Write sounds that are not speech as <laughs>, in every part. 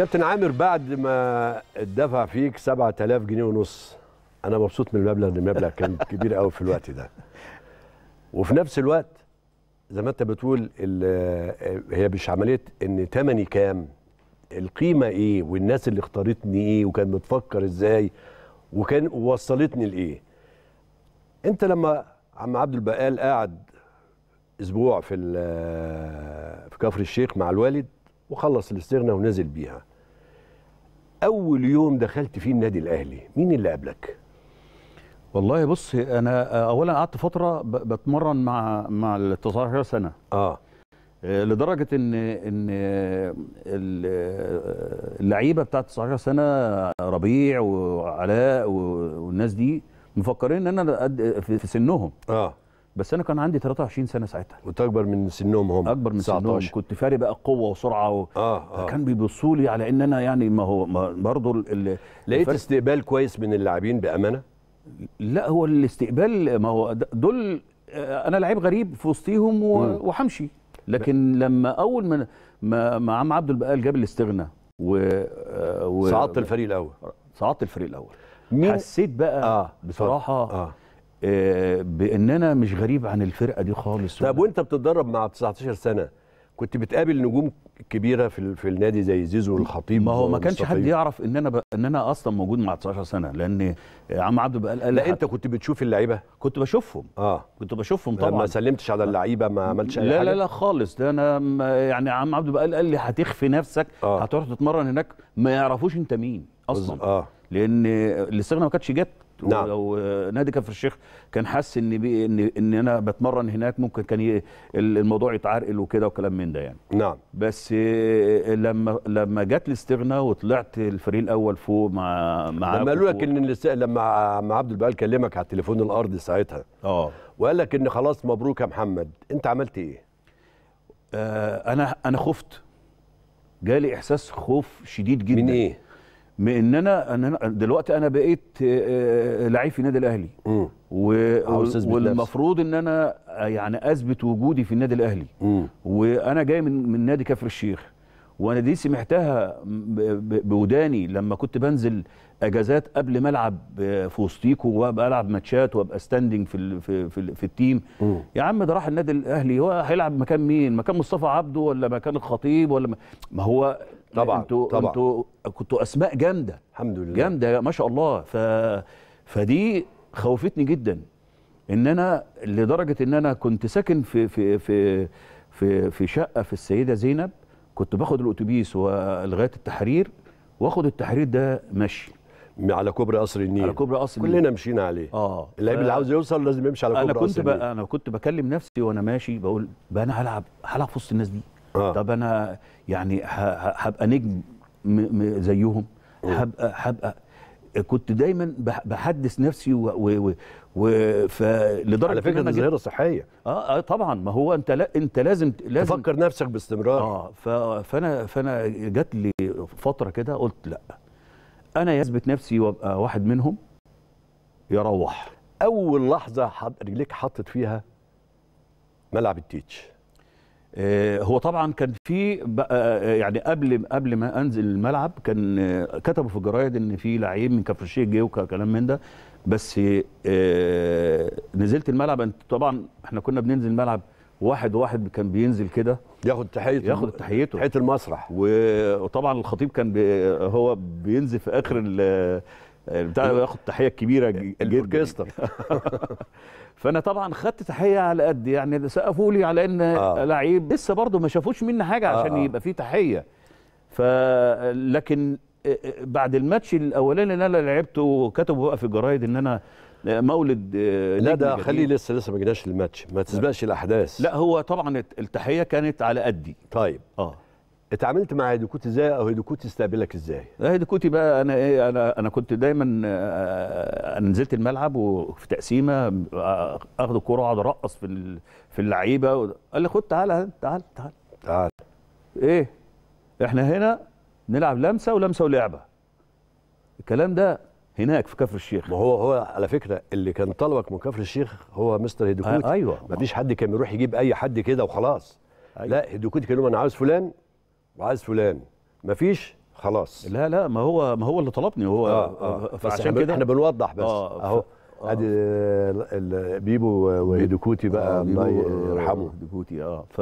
كابتن عامر بعد ما اتدفع فيك 7000 جنيه ونص انا مبسوط من المبلغ المبلغ كان <laughs> كبير قوي في الوقت ده وفي نفس الوقت زي ما انت بتقول آه، هي مش عمليه ان تمني كام القيمه ايه والناس اللي اختارتني ايه وكانت بتفكر ازاي وكان ووصلتني لايه انت لما عم عبد البقال قعد اسبوع في آه، في كفر الشيخ مع الوالد وخلص الاستغنى ونزل بيها اول يوم دخلت فيه النادي الاهلي مين اللي قابلك والله بص انا اولا قعدت فتره بتمرن مع مع التظاهر 19 سنه آه. اه لدرجه ان ان اللعيبه بتاعت 19 سنه ربيع وعلاء والناس دي مفكرين ان انا في سنهم اه بس انا كان عندي 23 سنه ساعتها كنت اكبر من سنهم هم اكبر من 19. سنهم كنت فارق بقى قوه وسرعه و... آه آه. فكان بيبصوا لي على ان انا يعني ما هو ما برضه ال... لقيت الفرق... استقبال كويس من اللاعبين بامانه لا هو الاستقبال ما هو دول آه، انا لعيب غريب في وسطيهم و... وحمشي لكن لما اول ما ما, ما عم عبد البقال جاب الاستغنى و, آه، و... صعدت الفريق الاول صعدت الفريق الاول مين؟ حسيت بقى آه. بصراحه آه. آه، باننا مش غريب عن الفرقه دي خالص طب وانت بتتدرب مع 19 سنه كنت بتقابل نجوم كبيره في في النادي زي زيزو والخطيب ما هو ما كانش حد يعرف ان انا ب... ان انا اصلا موجود مع 19 سنه لان عم عبد قال لا حد. انت كنت بتشوف اللعيبه كنت بشوفهم اه كنت بشوفهم طبعا ما سلمتش على اللعيبه ما عملتش اي لا حاجه لا لا خالص ده انا يعني عم عبد قال لي هتخفي نفسك آه. هتروح تتمرن هناك ما يعرفوش انت مين اصلا آه. لان الاستغنى ما كانتش جت نعم. ولو نادي كفر الشيخ كان حس ان ان ان انا بتمرن هناك ممكن كان الموضوع يتعرقل وكده وكلام من ده يعني نعم بس آه، آه، لما لما جت الاستغناء وطلعت الفريق الاول فوق مع مع لما قالوا لك ان لما مع عبد البقال كلمك على التليفون الارضي ساعتها اه وقال لك ان خلاص مبروك يا محمد انت عملت ايه آه، انا انا خفت جالي احساس خوف شديد جدا من ايه من انا انا دلوقتي انا بقيت آه، آه، لعيب في النادي الاهلي و... والمفروض ان انا آه، يعني اثبت وجودي في النادي الاهلي وانا جاي من من نادي كفر الشيخ وانا دي سمعتها بوداني لما كنت بنزل اجازات قبل ما العب في وسطيكو العب ماتشات وابقى ستاندنج في ال في ال في التيم م. يا عم ده راح النادي الاهلي هو هيلعب مكان مين مكان مصطفى عبده ولا مكان الخطيب ولا ما هو طبعا يعني انتوا طبعا انتوا كنتوا اسماء جامده الحمد لله جامده ما شاء الله ف فدي خوفتني جدا ان انا لدرجه ان انا كنت ساكن في في في في, في شقه في السيده زينب كنت باخد الاتوبيس ولغايه التحرير واخد التحرير ده مشي على كوبري قصر النيل على كوبري قصر النيل كلنا مشينا عليه اه اللعيب اللي عاوز يوصل لازم يمشي على كوبري قصر النيل انا كنت انا كنت بكلم نفسي وانا ماشي بقول بقى انا هلعب هلعب في وسط الناس دي آه. طب انا يعني هبقى نجم زيهم آه. هبقى هبقى كنت دايما بحدث نفسي و, و, و لدرجه على فكره دي ظاهره صحيه آه, اه طبعا ما هو انت لا انت لازم لازم تفكر نفسك باستمرار اه فانا فانا جات لي فتره كده قلت لا انا اثبت نفسي وابقى واحد منهم يروح اول لحظه رجليك حطت فيها ملعب التيتش آه، هو طبعا كان في آه، آه، يعني قبل قبل ما انزل الملعب كان كتبوا في الجرايد ان في لعيب من كفر الشيخ جه وكلام من ده بس نزلت الملعب انت طبعا احنا كنا بننزل الملعب واحد واحد كان بينزل كده ياخد تحيته ياخد تحيته تحيه المسرح وطبعا الخطيب كان هو بينزل في اخر بتاع ياخد تحيه كبيره الاوركسترا <laughs> فانا طبعا خدت تحيه على قد يعني سقفوا لي على ان آه. لعيب لسه برضه ما شافوش مني حاجه آه، عشان آه. يبقى فيه تحيه ف لكن آه، آه، بعد الماتش الاولاني اللي انا لعبته وكتبوا بقى في الجرايد ان انا مولد لا ده خليه لسه لسه ما جيناش الماتش ما تسبقش الاحداث لا هو طبعا التحيه كانت على قدي طيب اه اتعاملت مع هيدوكوتي ازاي او هيدوكوتي استقبلك ازاي؟ هيدوكوتي بقى انا ايه انا انا كنت دايما آه، انا نزلت الملعب وفي تقسيمه آه، اخد الكوره واقعد ارقص في في اللعيبه قال لي خد تعالى تعالى تعالى تعالى ايه احنا هنا نلعب لمسه ولمسه ولعبه الكلام ده هناك في كفر الشيخ ما هو هو على فكره اللي كان طلبك من كفر الشيخ هو مستر هيدوكوتي آه ايوه مفيش حد كان بيروح يجيب اي حد كده وخلاص أيوة. لا هيدوكوتي كان يقول انا عاوز فلان وعايز فلان مفيش خلاص لا لا ما هو ما هو اللي طلبني هو آه آه, آه، فعشان كده احنا بنوضح بس آه اهو آه. ادي آه بيبو وهيدوكوتي بقى آه، الله يرحمه هيدوكوتي اه ف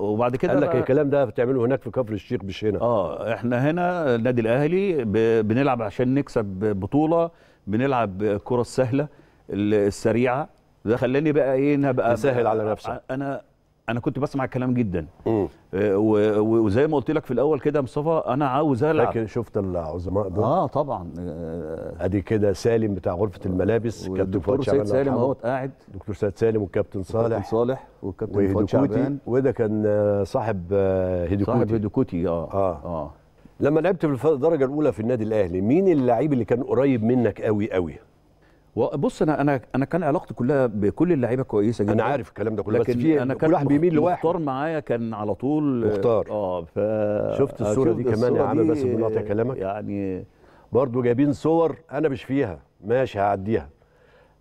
وبعد كده قال لك الكلام ده بتعمله هناك في كفر الشيخ مش هنا اه احنا هنا النادي الاهلي بنلعب عشان نكسب بطوله بنلعب الكره السهله السريعه ده خلاني بقى ايه انا بقى سهل على نفسك انا انا كنت بسمع الكلام جدا آه، وزي ما قلت لك في الاول كده مصطفى انا عاوز العب لكن شفت العظماء دول اه طبعا آه، ادي كده سالم بتاع غرفه الملابس كابتن فؤاد سيد سالم اهوت قاعد دكتور سيد سالم والكابتن صالح صالح والكابتن فؤاد شعبان وده كان آه، صاحب هيدوكوتي صاحب هيدوكوتي اه اه, آه. لما لعبت في الدرجه الاولى في النادي الاهلي مين اللعيب اللي كان قريب منك قوي قوي بص انا انا انا كان علاقتي كلها بكل اللعيبه كويسه جدا انا عارف الكلام ده كله بس في انا كان كل واحد بيميل لواحد مختار معايا كان على طول مختار اه ف شفت الصوره دي كمان يا عم بس بنقطع كلامك يعني برضه جايبين صور انا مش فيها ماشي هعديها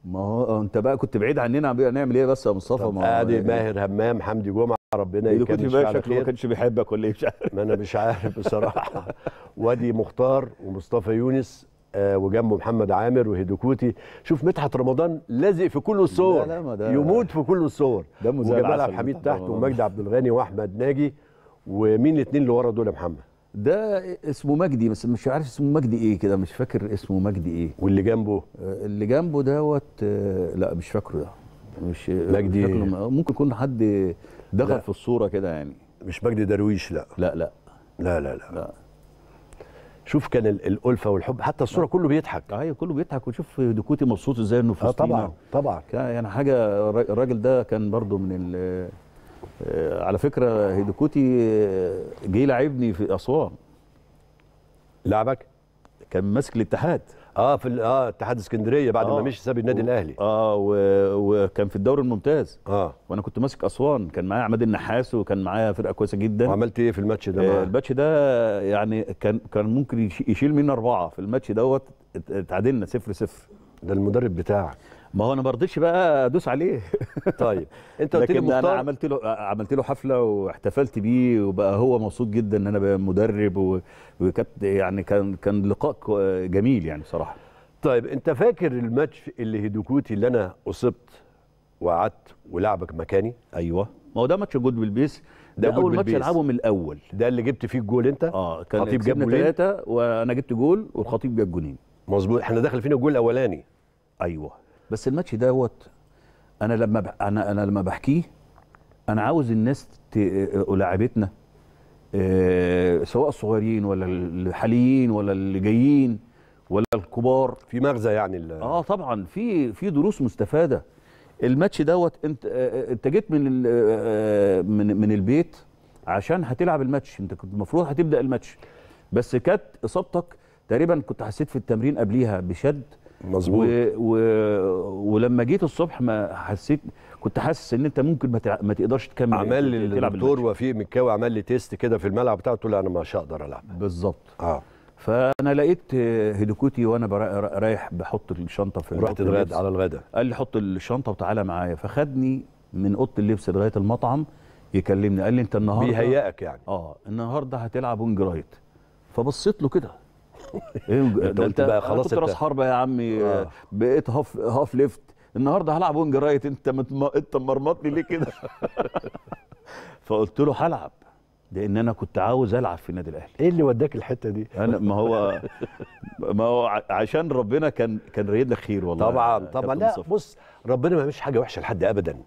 ما هو آه، انت بقى كنت بعيد عننا نعمل ايه بس يا مصطفى ما ادي يعني ماهر همام حمدي جمعه ربنا إيه، يكرمك كنت بقى شكله ما كانش بيحبك ولا ايه مش عارف ما انا مش عارف بصراحه <laughs> وادي مختار ومصطفى يونس آه، وجنبه محمد عامر وهيدوكوتي شوف مدحت رمضان لازق في كل الصور لا لا ده يموت في كل الصور وجمال عبد الحميد تحت ومجدي عبد الغني واحمد ناجي ومين الاثنين اللي ورا دول يا محمد ده اسمه مجدي بس مش عارف اسمه مجدي ايه كده مش فاكر اسمه مجدي ايه واللي جنبه آه، اللي جنبه دوت آه، لا مش فاكره ده مش مجدي مش ممكن يكون حد دخل لا. في الصوره كده يعني مش مجدي درويش لا لا لا لا لا, لا. لا. شوف كان الالفه والحب حتى الصوره نعم. كله بيضحك ايوه كله بيضحك وشوف دكوتي مبسوط ازاي انه في آه طبعا طبعا يعني حاجه الراجل ده كان برضو من ال آه، على فكره هيدوكوتي آه، جه لعبني في اسوان لعبك كان ماسك الاتحاد اه في اه اتحاد اسكندريه بعد آه ما مشي ساب النادي الاهلي اه وكان في الدوري الممتاز اه وانا كنت ماسك اسوان كان معايا عماد النحاس وكان معايا فرقه كويسه جدا وعملت ايه في الماتش ده آه الماتش ده يعني كان كان ممكن يشيل مني اربعه في الماتش دوت اتعادلنا 0 0 ده المدرب بتاعك ما هو انا ما رضيتش بقى ادوس عليه <laughs> طيب انت قلت لي مختار انا عملت له عملت له حفله واحتفلت بيه وبقى هو مبسوط جدا ان انا بقى مدرب وكانت يعني كان كان لقاء جميل يعني بصراحه طيب انت فاكر الماتش اللي هيدوكوتي اللي انا اصبت وقعدت ولعبك مكاني ايوه ما هو ده ماتش جود بالبيس ده, ده اول ماتش العبه من الاول ده اللي جبت فيه الجول انت اه كان الخطيب جاب جولين ثلاثه وانا جبت جول والخطيب جاب جونين مظبوط احنا داخل فينا الجول الاولاني ايوه بس الماتش دوت انا لما انا انا لما بحكيه انا عاوز الناس ت... لاعبتنا آه، سواء الصغيرين ولا الحاليين ولا اللي جايين ولا الكبار في مغزى يعني اه طبعا في في دروس مستفاده الماتش دوت انت آه، آه، انت جيت من ال... من من البيت عشان هتلعب الماتش انت كنت المفروض هتبدا الماتش بس كانت اصابتك تقريبا كنت حسيت في التمرين قبليها بشد مظبوط و... و... ولما جيت الصبح ما حسيت كنت حاسس ان انت ممكن ما, تع... ما تقدرش تكمل يعني، عمل لي الدكتور وفيق مكاوي عمل لي تيست كده في الملعب بتاعه قلت له انا مش هقدر العب بالظبط اه فانا لقيت هيدوكوتي وانا رايح بحط الشنطه في رحت الغد على الغداء قال لي حط الشنطه وتعالى معايا فخدني من اوضه اللبس لغايه المطعم يكلمني قال لي انت النهارده بيهيئك يعني اه النهارده هتلعب وينج رايت فبصيت له كده إيه، انت قلت بقى خلاص كنت راس حربه يا عمي آه. بقيت هاف هاف ليفت النهارده هلعب وينج رايت انت انت مرمطني ليه كده <laughs> فقلت له هلعب لان انا كنت عاوز العب في النادي الاهلي ايه اللي وداك الحته دي انا ما هو <laughs> ما هو عشان ربنا كان كان رايد لك خير والله طبعا طبعا لا بص ربنا ما بيعملش حاجه وحشه لحد ابدا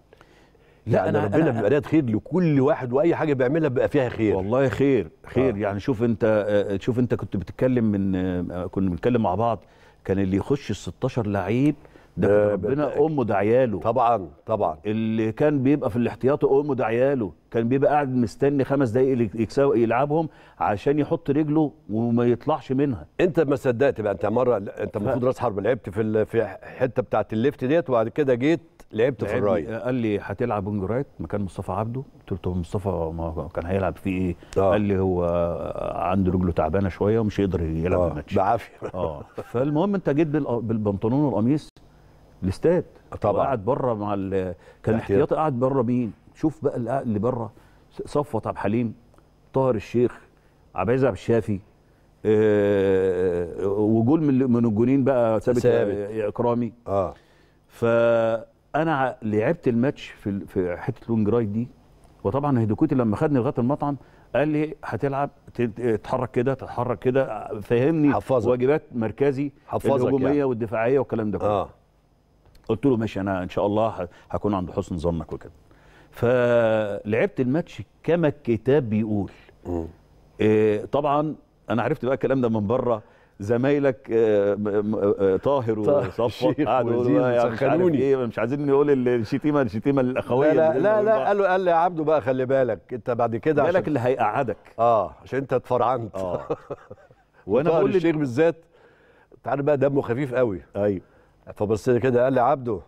لا يعني أنا ربنا بيبقى رياض خير لكل واحد واي حاجه بيعملها بيبقى فيها خير والله خير خير آه. يعني شوف انت آه، آه، شوف انت كنت بتتكلم من آه، كنا بنتكلم مع بعض كان اللي يخش ال 16 لعيب ده ربنا امه ده عياله طبعا طبعا اللي كان بيبقى في الاحتياط امه ده عياله كان بيبقى قاعد مستني خمس دقايق يلعبهم عشان يحط رجله وما يطلعش منها انت ما صدقت بقى انت مره انت المفروض راس حرب لعبت في في الحته بتاعه الليفت ديت وبعد كده جيت لعبت في الرايه قال لي هتلعب وينج رايت مكان مصطفى عبده قلت له طب مصطفى ما كان هيلعب فيه ايه؟ آه. قال لي هو عنده رجله تعبانه شويه ومش هيقدر يلعب آه. الماتش بعافيه <laughs> اه فالمهم انت جيت بالبنطلون والقميص الاستاد طبعا قاعد بره مع كان احتياطي قاعد بره مين؟ شوف بقى اللي بره صفوت عبد الحليم طاهر الشيخ العزيز عبد الشافي أه وجول من من الجونين بقى ثابت آه، اكرامي اه ف انا لعبت الماتش في في حته لونج رايت دي وطبعا هيدوكوتي لما خدني لغايه المطعم قال لي هتلعب تتحرك كده تتحرك كده فهمني حفظك. واجبات مركزي حفظك يعني. الهجوميه يعني. والدفاعيه والكلام ده كله آه. قلت له ماشي انا ان شاء الله هكون عند حسن ظنك وكده فلعبت الماتش كما الكتاب بيقول إيه طبعا انا عرفت بقى الكلام ده من بره زمايلك آه، آه، آه، طاهر وصفوت قعدوا سخنوني ايه مش عايزين نقول الشتيمه الشتيمه الاخويه لا لا لا, قال له قال لي يا عبده بقى خلي بالك انت بعد كده بالك اللي هيقعدك اه عشان انت اتفرعنت اه <laughs> وانا بقول الشيخ بالذات تعالى بقى دمه خفيف قوي ايوه فبص كده قال لي عبده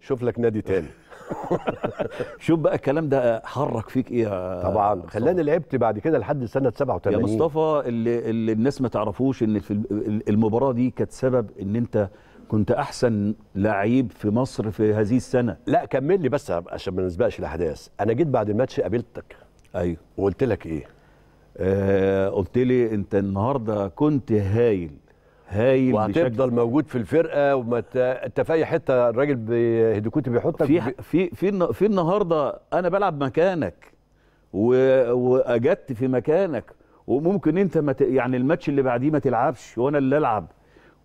شوف لك نادي تاني <laughs> شوف بقى الكلام ده حرك فيك ايه يا طبعا خلاني لعبت بعد كده لحد سنه 87 يا مصطفى اللي, اللي الناس ما تعرفوش ان في المباراه دي كانت سبب ان انت كنت احسن لعيب في مصر في هذه السنه لا كمل لي بس عشان ما نسبقش الاحداث انا جيت بعد الماتش قابلتك ايوه وقلت لك ايه آه قلت لي انت النهارده كنت هايل هايل وهتفضل موجود في الفرقه وما انت في اي حته الراجل هيديكوتي بيحطك في في في في النهارده انا بلعب مكانك واجدت في مكانك وممكن انت ما يعني الماتش اللي بعديه ما تلعبش وانا اللي العب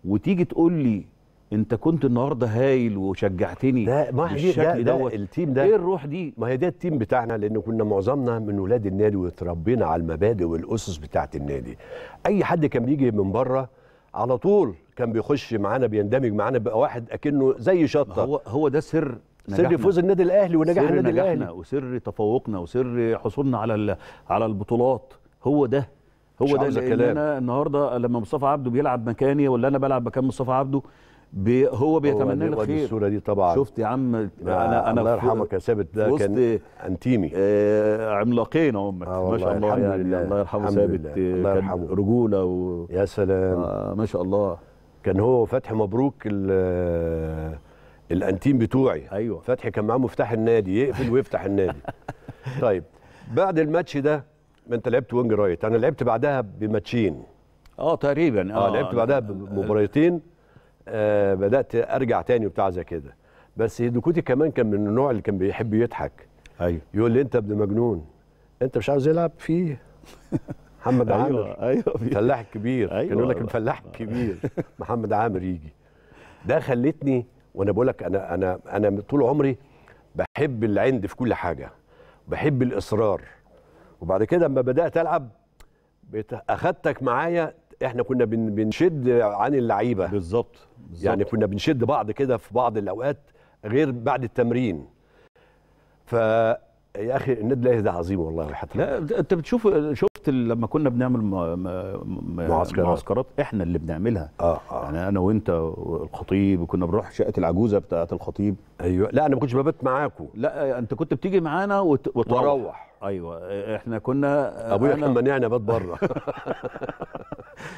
وتيجي تقول لي انت كنت النهارده هايل وشجعتني ده ما هي ده, ده, ده التيم ده ايه الروح دي ما هي ده التيم بتاعنا لان كنا معظمنا من ولاد النادي وتربينا على المبادئ والاسس بتاعه النادي اي حد كان بيجي من بره على طول كان بيخش معانا بيندمج معانا بقى واحد اكنه زي شطه هو هو ده سر سر فوز النادي الاهلي ونجاح النادي نجاحنا الاهلي وسر تفوقنا وسر حصولنا على على البطولات هو ده هو ده اللي انا النهارده لما مصطفى عبده بيلعب مكاني ولا انا بلعب مكان مصطفى عبده بي هو بيتمنى لك خير الصوره دي طبعا شفت يا عم انا انا الله يرحمك يا ثابت ده كان انتيمي آه عملاقين هم آه ما شاء الله الحمد يعني لله الله يرحمه ثابت كان رجوله و... يا سلام آه ما شاء الله كان هو وفتحي مبروك آه، الانتيم بتوعي ايوه فتحي كان معاه مفتاح النادي يقفل ويفتح النادي <laughs> طيب بعد الماتش ده ما انت لعبت وينج رايت انا لعبت بعدها بماتشين اه تقريبا اه, آه لعبت بعدها بمباراتين آه، بدات ارجع تاني وبتاع زي كده بس هيدوكوتي كمان كان من النوع اللي كان بيحب يضحك ايوه يقول لي انت ابن مجنون انت مش عاوز يلعب فيه <laughs> محمد أيوه، عامر ايوه ايوه الفلاح الكبير أيوة كان يقول لك الفلاح أيوه. الكبير <laughs> محمد عامر يجي ده خلتني وانا بقول لك انا انا انا طول عمري بحب العند في كل حاجه بحب الاصرار وبعد كده اما بدات العب اخدتك معايا احنا كنا بن بنشد عن اللعيبه بالظبط يعني كنا بنشد بعض كده في بعض الاوقات غير بعد التمرين ف يا اخي النادي الاهلي ده عظيم والله حتى لا انت بتشوف شوف وقت لما كنا بنعمل معسكرات, معسكرات احنا اللي بنعملها آه آه. يعني انا وانت والخطيب وكنا بنروح شقه العجوزه بتاعه الخطيب ايوه لا انا ما كنتش ببات معاكم لا انت كنت بتيجي معانا وت... وتروح واروح ايوه احنا كنا ابويا كان مانعني ابات بره <laughs>